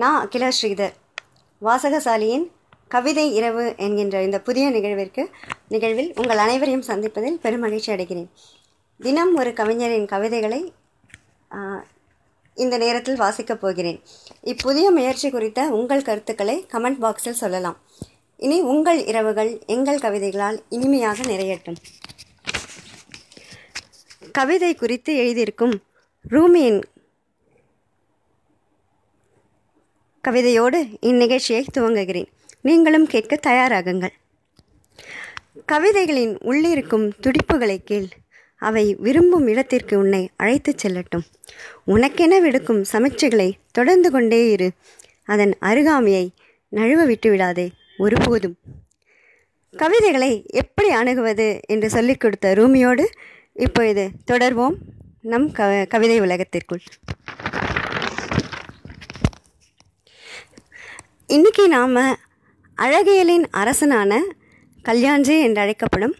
நான் அகிலா ஸ்ரீதர் வாசகசாலியின் கவிதை இரவு என்கின்ற இந்த புதிய நிகழ்விற்கு நிகழ்வில் உங்கள் அனைவரையும் சந்திப்பதில் பெருமகிழ்ச்சி அடைகிறேன் தினம் ஒரு கவிஞரின் கவிதைகளை இந்த நேரத்தில் வாசிக்கப் போகிறேன் இப்புதிய முயற்சி குறித்த உங்கள் கருத்துக்களை கமெண்ட் பாக்ஸில் சொல்லலாம் இனி உங்கள் இரவுகள் எங்கள் கவிதைகளால் இனிமையாக நிறையட்டும் கவிதை குறித்து எழுதியிருக்கும் ரூமியின் கவிதையோடு இந்நிகழ்ச்சியை துவங்குகிறேன் நீங்களும் கேட்க தயாராகுங்கள் கவிதைகளின் உள்ளிருக்கும் துடிப்புகளை கீழ் அவை விரும்பும் இடத்திற்கு உன்னை அழைத்துச் செல்லட்டும் உனக்கென விடுக்கும் சமைச்சைகளை தொடர்ந்து கொண்டே இரு அதன் அருகாமையை நழுவ விட்டு விடாதே ஒருபோதும் கவிதைகளை எப்படி அணுகுவது என்று சொல்லிக் கொடுத்த ரூமியோடு இப்பொழுது தொடர்வோம் நம் கவிதை உலகத்திற்குள் இன்றைக்கி நாம் அழகியலின் அரசனான கல்யாண்ஜி என்று அழைக்கப்படும்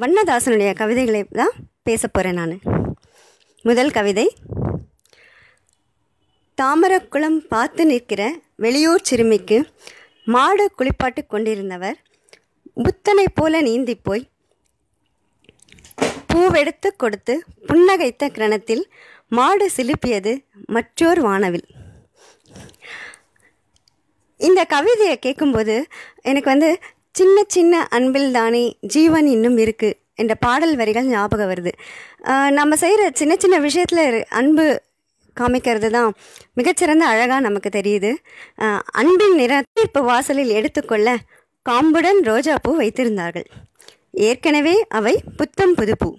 வண்ணதாசனுடைய கவிதைகளை தான் பேச போகிறேன் நான் முதல் கவிதை தாமரக்குளம் பார்த்து நிற்கிற வெளியூர் சிறுமிக்கு மாடு குளிப்பாட்டு கொண்டிருந்தவர் புத்தனை போல நீந்தி போய் பூவெடுத்து கொடுத்து புன்னகைத்த கிரணத்தில் மாடு சிலுப்பியது மற்றோர் வானவில் இந்த கவிதையை கேட்கும்போது எனக்கு வந்து சின்ன சின்ன அன்பில் தானே ஜீவன் இன்னும் இருக்குது என்ற பாடல் வரிகள் ஞாபகம் வருது நம்ம செய்கிற சின்ன சின்ன விஷயத்தில் அன்பு காமிக்கிறது தான் மிகச்சிறந்த அழகாக நமக்கு தெரியுது அன்பின் இப்போ வாசலில் எடுத்துக்கொள்ள காம்புடன் ரோஜா பூ வைத்திருந்தார்கள் ஏற்கனவே அவை புத்தம் புதுப்பூ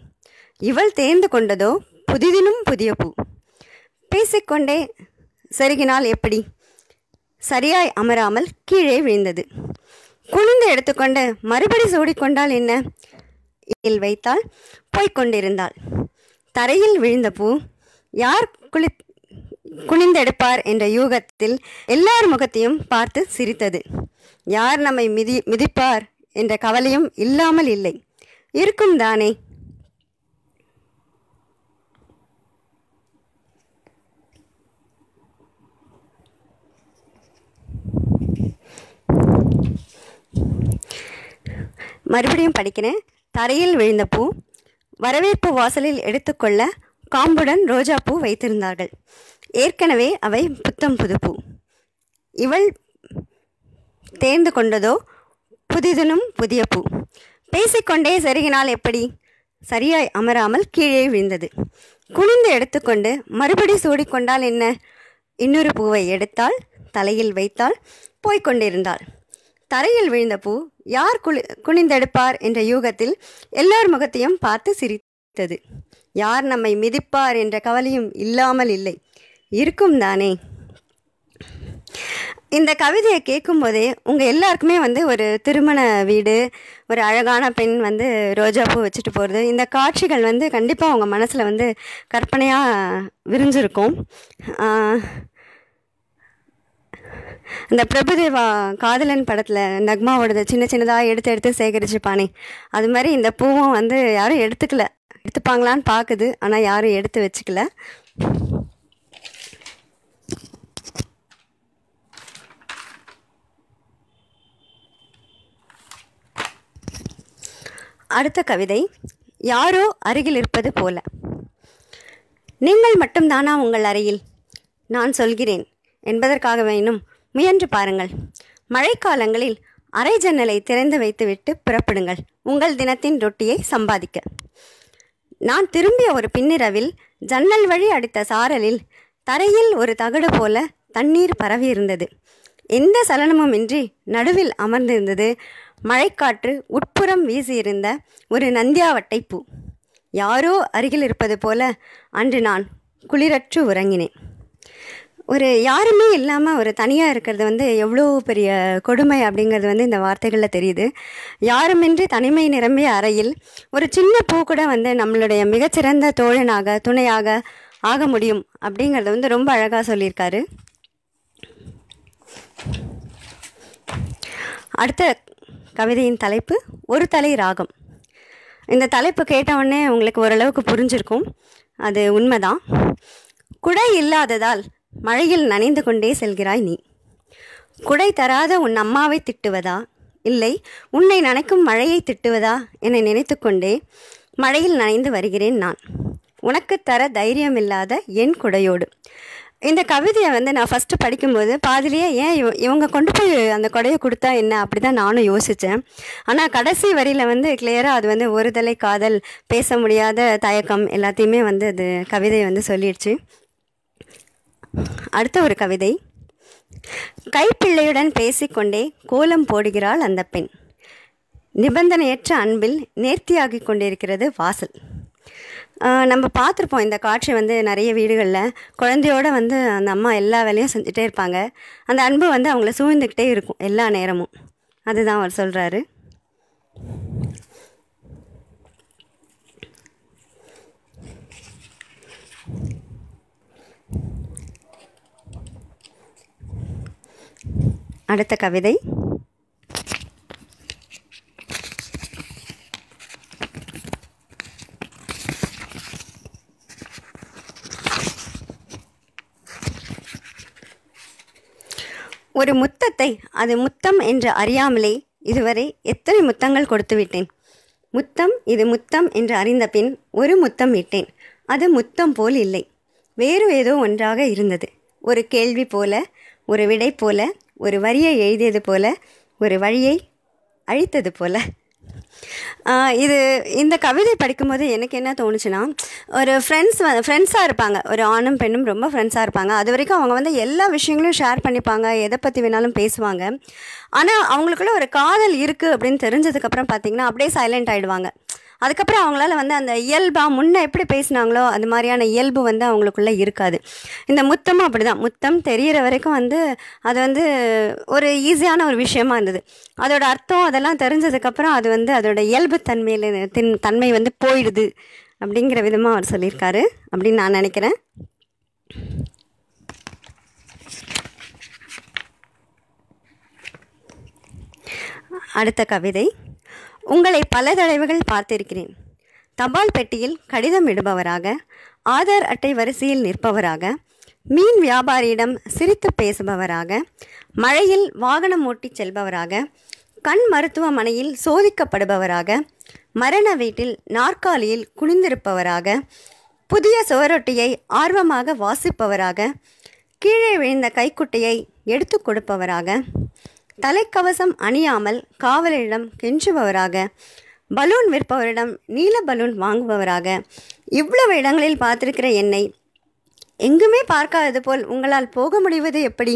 இவள் தேர்ந்து கொண்டதோ புதிதினும் புதிய பூ பேசிக்கொண்டே செருகினால் எப்படி சரியாய் அமராமல் கீழே விழுந்தது குனிந்து எடுத்துக்கொண்டு மறுபடி சூடிக்கொண்டால் என்ன இல் வைத்தால் போய்கொண்டிருந்தாள் தரையில் விழுந்த பூ யார் குளி குனிந்தெடுப்பார் என்ற யூகத்தில் எல்லார் முகத்தையும் பார்த்து சிரித்தது யார் நம்மை மிதி மிதிப்பார் என்ற கவலையும் இல்லாமல் இல்லை இருக்கும் தானே மறுபடியும் படிக்கிறேன் தரையில் விழுந்த பூ வரவேற்பு வாசலில் எடுத்துக்கொள்ள காம்புடன் ரோஜா பூ வைத்திருந்தார்கள் ஏற்கனவே அவை புத்தம் புது பூ இவள் தேர்ந்து கொண்டதோ புதிதனும் புதிய பூ பேசிக்கொண்டே சரிகினால் எப்படி சரியாய் அமராமல் கீழே விழுந்தது குனிந்து எடுத்துக்கொண்டு மறுபடி சூடிக்கொண்டால் என்ன இன்னொரு பூவை எடுத்தால் தலையில் வைத்தால் போய்கொண்டிருந்தாள் தரையில் விழுந்த பூ யார் குளி குனிந்தெடுப்பார் என்ற யூகத்தில் எல்லார் முகத்தையும் பார்த்து சிரித்தது யார் நம்மை மிதிப்பார் என்ற கவலையும் இல்லாமல் இல்லை இருக்கும் தானே இந்த கவிதையை கேட்கும்போதே உங்கள் எல்லாருக்குமே வந்து ஒரு திருமண வீடு ஒரு அழகான பெண் வந்து ரோஜா பூ வச்சுட்டு போகிறது இந்த காட்சிகள் வந்து கண்டிப்பாக உங்கள் மனசில் வந்து கற்பனையாக விரிஞ்சிருக்கும் அந்த பிரபுதேவா காதலன் படத்தில் நக்மாவோடது சின்ன சின்னதாக எடுத்து எடுத்து சேகரிச்சுப்பானே அது மாதிரி இந்த பூவும் வந்து யாரும் எடுத்துக்கல எடுத்துப்பாங்களான்னு பார்க்குது ஆனால் யாரும் எடுத்து வச்சுக்கல அடுத்த கவிதை யாரோ அருகில் இருப்பது போல நீங்கள் மட்டும்தானா உங்கள் அறையில் நான் சொல்கிறேன் என்பதற்காக வேணும் முயன்று பாருங்கள் மழைக்காலங்களில் அரை ஜன்னலை திறந்து வைத்துவிட்டு புறப்படுங்கள் உங்கள் தினத்தின் ரொட்டியை சம்பாதிக்க நான் திரும்பிய ஒரு பின்னிரவில் ஜன்னல் வழி அடித்த சாரலில் தரையில் ஒரு தகடு போல தண்ணீர் பரவி இருந்தது எந்த சலனமுமின்றி நடுவில் அமர்ந்திருந்தது மழைக்காற்று உட்புறம் வீசியிருந்த ஒரு நந்தியாவட்டை பூ யாரோ அருகில் இருப்பது போல அன்று நான் குளிரற்று உறங்கினேன் ஒரு யாருமே இல்லாமல் ஒரு தனியாக இருக்கிறது வந்து எவ்வளோ பெரிய கொடுமை அப்படிங்கிறது வந்து இந்த வார்த்தைகளில் தெரியுது யாருமின்றி தனிமை நிரம்பிய அறையில் ஒரு சின்ன பூ கூட வந்து நம்மளுடைய மிகச்சிறந்த தோழனாக துணையாக ஆக முடியும் அப்படிங்கிறத வந்து ரொம்ப அழகாக சொல்லியிருக்காரு அடுத்த கவிதையின் தலைப்பு ஒரு தலை ராகம் இந்த தலைப்பு கேட்டவுடனே உங்களுக்கு ஓரளவுக்கு புரிஞ்சிருக்கும் அது உண்மைதான் குடை இல்லாததால் மழையில் நனைந்து கொண்டே செல்கிறாய் நீ குடை தராத உன் அம்மாவை திட்டுவதா இல்லை உன்னை நனைக்கும் மழையை திட்டுவதா என நினைத்து கொண்டே மழையில் நனைந்து வருகிறேன் நான் உனக்கு தர தைரியம் இல்லாத என் குடையோடு இந்த கவிதையை வந்து நான் ஃபஸ்ட்டு படிக்கும்போது பாதிலேயே ஏன் இவ இவங்க கொண்டு போய் அந்த கொடையை கொடுத்தா என்ன அப்படி தான் நானும் யோசித்தேன் ஆனால் கடைசி வரியில் வந்து கிளியராக அது வந்து ஒருதலை காதல் பேச முடியாத தயக்கம் எல்லாத்தையுமே வந்து அது கவிதையை வந்து சொல்லிடுச்சு அடுத்த ஒரு கவிதை கைப்பிள்ளையுடன் பேசிக்கொண்டே கோலம் போடுகிறாள் அந்த பெண் நிபந்தனையற்ற அன்பில் நேர்த்தியாகி கொண்டிருக்கிறது வாசல் நம்ம பார்த்துருப்போம் இந்த காட்சி வந்து நிறைய வீடுகளில் குழந்தையோட வந்து அந்த அம்மா எல்லா வேலையும் செஞ்சுட்டே இருப்பாங்க அந்த அன்பு வந்து அவங்கள சூழ்ந்துக்கிட்டே இருக்கும் எல்லா நேரமும் அதுதான் அவர் சொல்கிறாரு அடுத்த கவிதை ஒரு முத்தத்தை அது முத்தம் என்று அறியாமலே இதுவரை எத்தனை முத்தங்கள் கொடுத்து விட்டேன் முத்தம் இது முத்தம் என்று அறிந்த பின் ஒரு முத்தம் விட்டேன் அது முத்தம் போல் இல்லை வேறு ஏதோ ஒன்றாக இருந்தது ஒரு கேள்வி போல ஒரு விடை போல ஒரு வரியை எழுதியது போல ஒரு வழியை அழித்தது போல இது இந்த கவிதை படிக்கும்போது எனக்கு என்ன தோணுச்சுன்னா ஒரு ஃப்ரெண்ட்ஸ் வ ஃப்ரெண்ட்ஸாக இருப்பாங்க ஒரு ஆணும் பெண்ணும் ரொம்ப ஃப்ரெண்ட்ஸாக இருப்பாங்க அது வரைக்கும் அவங்க வந்து எல்லா விஷயங்களையும் ஷேர் பண்ணிப்பாங்க எதை பற்றி வேணாலும் பேசுவாங்க ஆனால் அவங்களுக்குள்ள ஒரு காதல் இருக்குது அப்படின்னு தெரிஞ்சதுக்கப்புறம் பார்த்திங்கன்னா அப்படியே சைலண்ட் ஆகிடுவாங்க அதுக்கப்புறம் அவங்களால வந்து அந்த இயல்பாக முன்னே எப்படி பேசினாங்களோ அது மாதிரியான இயல்பு வந்து அவங்களுக்குள்ளே இருக்காது இந்த முத்தமும் அப்படி தான் முத்தம் தெரிகிற வரைக்கும் வந்து அது வந்து ஒரு ஈஸியான ஒரு விஷயமா இருந்தது அதோட அர்த்தம் அதெல்லாம் தெரிஞ்சதுக்கப்புறம் அது வந்து அதோட இயல்பு தன்மையில் தின் தன்மை வந்து போயிடுது அப்படிங்கிற விதமாக அவர் சொல்லியிருக்காரு அப்படின்னு நான் நினைக்கிறேன் அடுத்த கவிதை உங்களை பல தடவைகள் பார்த்திருக்கிறேன் தபால் பெட்டியில் கடிதம் இடுபவராக ஆதார் அட்டை வரிசையில் நிற்பவராக மீன் வியாபாரியிடம் சிரித்து பேசுபவராக மழையில் வாகனம் ஓட்டிச் செல்பவராக கண் மருத்துவமனையில் சோதிக்கப்படுபவராக மரண வீட்டில் நாற்காலியில் குனிந்திருப்பவராக புதிய சுவரொட்டியை ஆர்வமாக வாசிப்பவராக கீழே விழுந்த கைக்குட்டையை எடுத்து கொடுப்பவராக தலைக்கவசம் அணியாமல் காவலரிடம் கெஞ்சுபவராக பலூன் விற்பவரிடம் நீல பலூன் வாங்குபவராக இவ்வளவு இடங்களில் பார்த்திருக்கிற என்னை எங்குமே பார்க்காதது போல் உங்களால் போக முடிவது எப்படி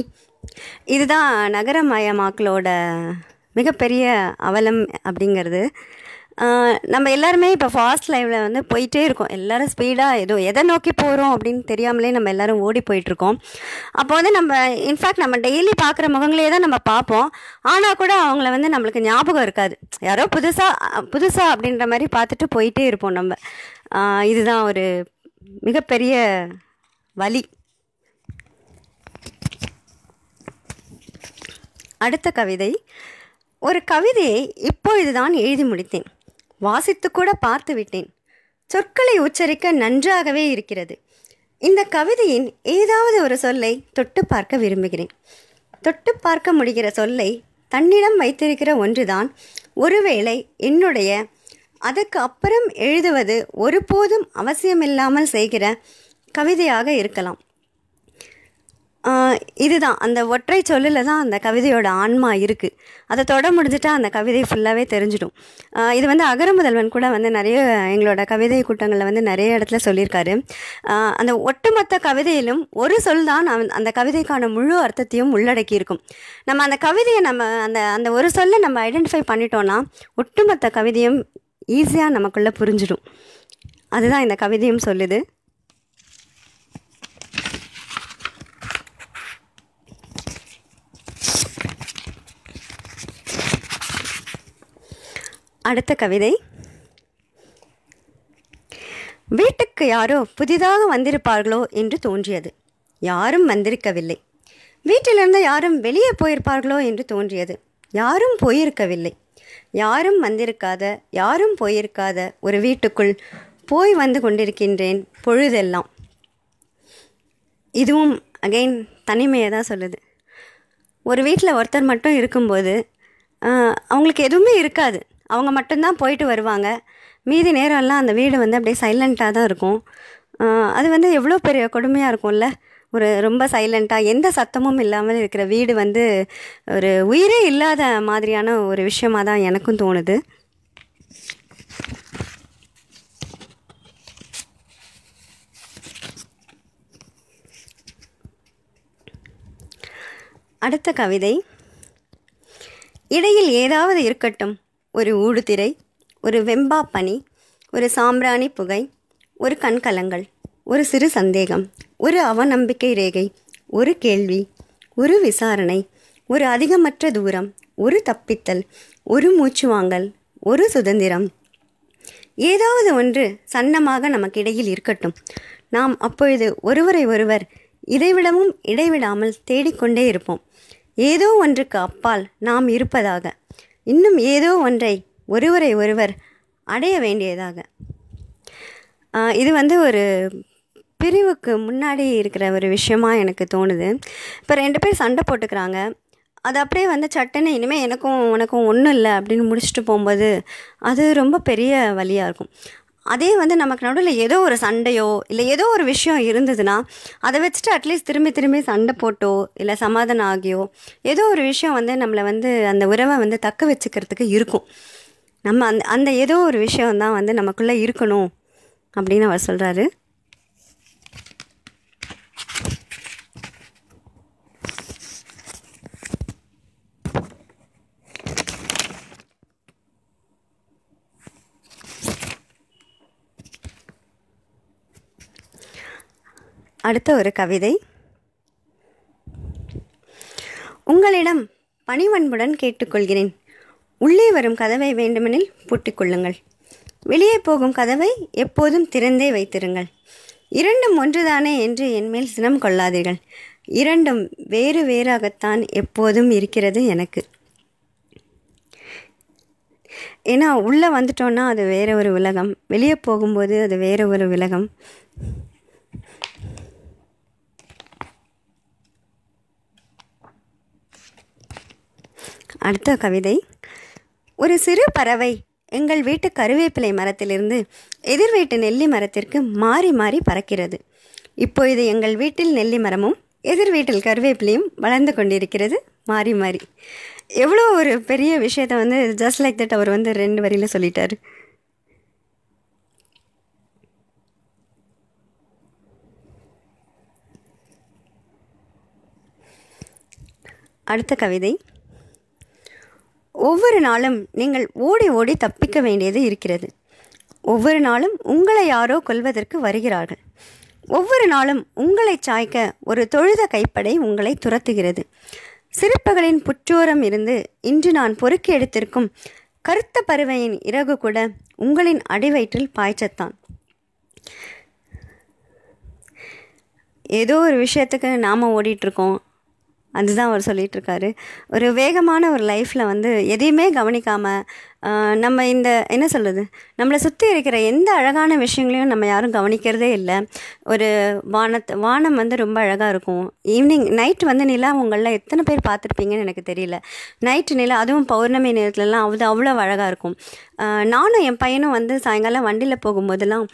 இதுதான் நகரமயமாக்களோட மிகப்பெரிய அவலம் அப்படிங்கிறது நம்ம எல்லாருமே இப்போ ஃபாஸ்ட் லைஃப்பில் வந்து போயிட்டே இருக்கோம் எல்லோரும் ஸ்பீடாக ஏதோ எதை நோக்கி போகிறோம் அப்படின்னு தெரியாமலே நம்ம எல்லோரும் ஓடி போயிட்டுருக்கோம் அப்போ வந்து நம்ம இன்ஃபேக்ட் நம்ம டெய்லி பார்க்குற முகங்களே தான் நம்ம பார்ப்போம் ஆனால் கூட அவங்கள வந்து நம்மளுக்கு ஞாபகம் இருக்காது யாரோ புதுசாக புதுசாக அப்படின்ற மாதிரி பார்த்துட்டு போயிட்டே இருப்போம் நம்ம இதுதான் ஒரு மிகப்பெரிய வழி அடுத்த கவிதை ஒரு கவிதையை இதுதான் எழுதி முடித்தேன் வாசித்து கூட பார்த்து விட்டேன் சொற்களை உச்சரிக்க நன்றாகவே இருக்கிறது இந்த கவிதையின் ஏதாவது ஒரு சொல்லை தொட்டு பார்க்க விரும்புகிறேன் தொட்டு பார்க்க முடிகிற சொல்லை தன்னிடம் வைத்திருக்கிற ஒன்றுதான் ஒருவேளை என்னுடைய அதற்கு அப்புறம் எழுதுவது ஒருபோதும் அவசியமில்லாமல் செய்கிற கவிதையாக இருக்கலாம் இதுதான் அந்த ஒற்றை சொல்லில் தான் அந்த கவிதையோட ஆன்மா இருக்குது அதை தொட முடிஞ்சிட்டா அந்த கவிதை ஃபுல்லாகவே தெரிஞ்சிடும் இது வந்து அகர முதல்வன் கூட வந்து நிறைய எங்களோட கவிதை கூட்டங்களில் வந்து நிறைய இடத்துல சொல்லியிருக்காரு அந்த ஒட்டுமொத்த கவிதையிலும் ஒரு சொல் தான் அந்த கவிதைக்கான முழு அர்த்தத்தையும் உள்ளடக்கி இருக்கும் நம்ம அந்த கவிதையை நம்ம அந்த அந்த ஒரு சொல்லை நம்ம ஐடென்டிஃபை பண்ணிட்டோன்னா ஒட்டுமொத்த கவிதையும் ஈஸியாக நமக்குள்ளே புரிஞ்சிடும் அதுதான் இந்த கவிதையும் சொல்லுது அடுத்த கவிதை வீட்டுக்கு யாரோ புதிதாக வந்திருப்பார்களோ என்று தோன்றியது யாரும் வந்திருக்கவில்லை வீட்டிலிருந்து யாரும் வெளியே போயிருப்பார்களோ என்று தோன்றியது யாரும் போயிருக்கவில்லை யாரும் வந்திருக்காத யாரும் போயிருக்காத ஒரு வீட்டுக்குள் போய் வந்து கொண்டிருக்கின்றேன் பொழுதெல்லாம் இதுவும் அகைன் தனிமையை தான் சொல்லுது ஒரு வீட்டில் ஒருத்தர் மட்டும் இருக்கும்போது அவங்களுக்கு எதுவுமே இருக்காது அவங்க மட்டும்தான் போயிட்டு வருவாங்க மீதி நேரம்லாம் அந்த வீடு வந்து அப்படியே சைலண்ட்டாக தான் இருக்கும் அது வந்து எவ்வளோ பெரிய கொடுமையாக இருக்கும்ல ஒரு ரொம்ப சைலண்ட்டாக எந்த சத்தமும் இல்லாமல் இருக்கிற வீடு வந்து ஒரு உயிரே இல்லாத மாதிரியான ஒரு விஷயமாக தான் எனக்கும் தோணுது அடுத்த கவிதை இடையில் ஏதாவது இருக்கட்டும் ஒரு ஊடுதிரை ஒரு வெம்பா பனி ஒரு சாம்பிராணி புகை ஒரு கண்கலங்கள் ஒரு சிறு சந்தேகம் ஒரு அவநம்பிக்கை ரேகை ஒரு கேள்வி ஒரு விசாரணை ஒரு அதிகமற்ற தூரம் ஒரு தப்பித்தல் ஒரு மூச்சு வாங்கல் ஒரு சுதந்திரம் ஏதாவது ஒன்று சன்னமாக நமக்கு இடையில் இருக்கட்டும் நாம் அப்பொழுது ஒருவரை ஒருவர் இதைவிடவும் இடைவிடாமல் தேடிக்கொண்டே இருப்போம் ஏதோ ஒன்றுக்கு அப்பால் நாம் இருப்பதாக இன்னும் ஏதோ ஒன்றை ஒருவரை ஒருவர் அடைய வேண்டியதாக இது வந்து ஒரு பிரிவுக்கு முன்னாடி இருக்கிற ஒரு விஷயமா எனக்கு தோணுது இப்போ ரெண்டு பேர் சண்டை போட்டுக்கிறாங்க அது அப்படியே வந்து சட்டுன்னு இனிமேல் எனக்கும் உனக்கும் ஒன்றும் இல்லை அப்படின்னு முடிச்சுட்டு போகும்போது அது ரொம்ப பெரிய வழியாக இருக்கும் அதே வந்து நமக்கு நடுவில் ஏதோ ஒரு சண்டையோ இல்லை ஏதோ ஒரு விஷயம் இருந்ததுன்னா அதை வச்சுட்டு அட்லீஸ்ட் திரும்பி திரும்பி சண்டை போட்டோ இல்லை சமாதானம் ஆகியோ ஏதோ ஒரு விஷயம் வந்து நம்மளை வந்து அந்த உறவை வந்து தக்க வச்சுக்கிறதுக்கு இருக்கும் நம்ம அந்த அந்த ஏதோ ஒரு விஷயம் தான் வந்து நமக்குள்ளே இருக்கணும் அப்படின்னு அவர் சொல்கிறாரு அடுத்த ஒரு கவிதை உங்களிடம் பணிவன்புடன் கேட்டுக்கொள்கிறேன் உள்ளே வரும் கதவை வேண்டுமெனில் பூட்டிக்கொள்ளுங்கள் வெளியே போகும் கதவை எப்போதும் திறந்தே வைத்திருங்கள் இரண்டும் ஒன்றுதானே என்று என் மேல் சினம் கொள்ளாதீர்கள் இரண்டும் வேறு வேறாகத்தான் எப்போதும் இருக்கிறது எனக்கு ஏன்னா உள்ளே வந்துட்டோன்னா அது வேறு ஒரு உலகம் வெளியே போகும்போது அது வேறு ஒரு உலகம் அடுத்த கவிதை ஒரு சிறு பறவை எங்கள் வீட்டு கருவேப்பிலை மரத்திலிருந்து எதிர் வீட்டு நெல்லி மரத்திற்கு மாறி மாறி பறக்கிறது இப்பொழுது எங்கள் வீட்டில் நெல்லி மரமும் எதிர் வீட்டில் கருவேப்பிலையும் வளர்ந்து கொண்டிருக்கிறது மாறி மாறி எவ்வளோ ஒரு பெரிய விஷயத்தை வந்து ஜஸ்ட் லைக் தட் அவர் வந்து ரெண்டு வரியில் சொல்லிட்டார் அடுத்த கவிதை ஒவ்வொரு நாளும் நீங்கள் ஓடி ஓடி தப்பிக்க வேண்டியது இருக்கிறது ஒவ்வொரு நாளும் உங்களை யாரோ கொல்வதற்கு வருகிறார்கள் ஒவ்வொரு நாளும் உங்களை சாய்க்க ஒரு தொழுத கைப்படை உங்களை துரத்துகிறது சிறுப்பகளின் புற்றோரம் இருந்து இன்று நான் பொறுக்கி எடுத்திருக்கும் கருத்த பருவையின் இறகு கூட உங்களின் அடிவயிற்றில் பாய்ச்சத்தான் ஏதோ ஒரு விஷயத்துக்கு நாம் ஓடிட்டுருக்கோம் அதுதான் அவர் இருக்காரு ஒரு வேகமான ஒரு லைஃப்பில் வந்து எதையுமே கவனிக்காமல் நம்ம இந்த என்ன சொல்கிறது நம்மளை சுற்றி இருக்கிற எந்த அழகான விஷயங்களையும் நம்ம யாரும் கவனிக்கிறதே இல்லை ஒரு வானத்து வானம் வந்து ரொம்ப அழகாக இருக்கும் ஈவினிங் நைட் வந்து நிலா உங்களில் எத்தனை பேர் பார்த்துருப்பீங்கன்னு எனக்கு தெரியல நைட்டு நிலா அதுவும் பௌர்ணமி நேரத்துலலாம் அது அவ்வளோ அழகாக இருக்கும் நானும் என் பையனும் வந்து சாயங்காலம் வண்டியில் போகும்போதெல்லாம்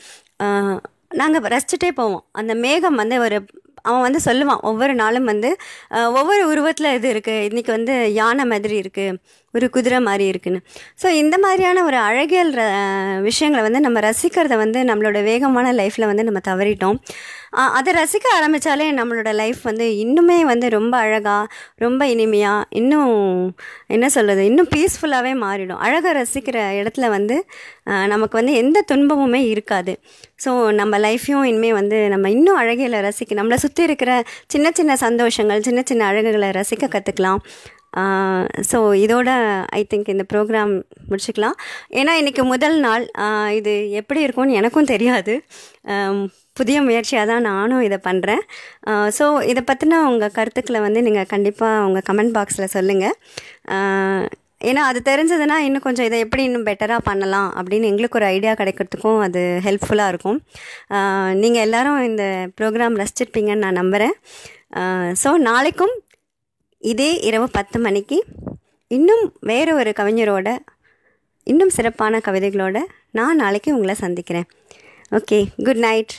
நாங்கள் ரசிச்சிட்டே போவோம் அந்த மேகம் வந்து ஒரு அவன் வந்து சொல்லுவான் ஒவ்வொரு நாளும் வந்து ஒவ்வொரு உருவத்தில் இது இருக்குது இன்றைக்கி வந்து யானை மாதிரி இருக்குது ஒரு குதிரை மாதிரி இருக்குன்னு ஸோ இந்த மாதிரியான ஒரு அழகியல் விஷயங்களை வந்து நம்ம ரசிக்கிறத வந்து நம்மளோட வேகமான லைஃப்பில் வந்து நம்ம தவறிட்டோம் அதை ரசிக்க ஆரம்பித்தாலே நம்மளோட லைஃப் வந்து இன்னுமே வந்து ரொம்ப அழகாக ரொம்ப இனிமையாக இன்னும் என்ன சொல்கிறது இன்னும் பீஸ்ஃபுல்லாகவே மாறிடும் அழகாக ரசிக்கிற இடத்துல வந்து நமக்கு வந்து எந்த துன்பமுமே இருக்காது ஸோ நம்ம லைஃப்பையும் இனிமேல் வந்து நம்ம இன்னும் அழகையில் ரசிக்க நம்மளை சுற்றி இருக்கிற சின்ன சின்ன சந்தோஷங்கள் சின்ன சின்ன அழகுகளை ரசிக்க கற்றுக்கலாம் ஸோ இதோட ஐ திங்க் இந்த ப்ரோக்ராம் முடிச்சுக்கலாம் ஏன்னா இன்றைக்கி முதல் நாள் இது எப்படி இருக்கும்னு எனக்கும் தெரியாது புதிய முயற்சியாக தான் நானும் இதை பண்ணுறேன் ஸோ இதை பற்றின உங்கள் கருத்துக்களை வந்து நீங்கள் கண்டிப்பாக உங்கள் கமெண்ட் பாக்ஸில் சொல்லுங்கள் ஏன்னா அது தெரிஞ்சதுன்னா இன்னும் கொஞ்சம் இதை எப்படி இன்னும் பெட்டராக பண்ணலாம் அப்படின்னு எங்களுக்கு ஒரு ஐடியா கிடைக்கிறதுக்கும் அது ஹெல்ப்ஃபுல்லாக இருக்கும் நீங்கள் எல்லோரும் இந்த ப்ரோக்ராம் ரசிச்சிருப்பீங்கன்னு நான் நம்புகிறேன் ஸோ நாளைக்கும் இதே இரவு பத்து மணிக்கு இன்னும் வேறு ஒரு கவிஞரோட இன்னும் சிறப்பான கவிதைகளோடு நான் நாளைக்கு உங்களை சந்திக்கிறேன் ஓகே குட் நைட்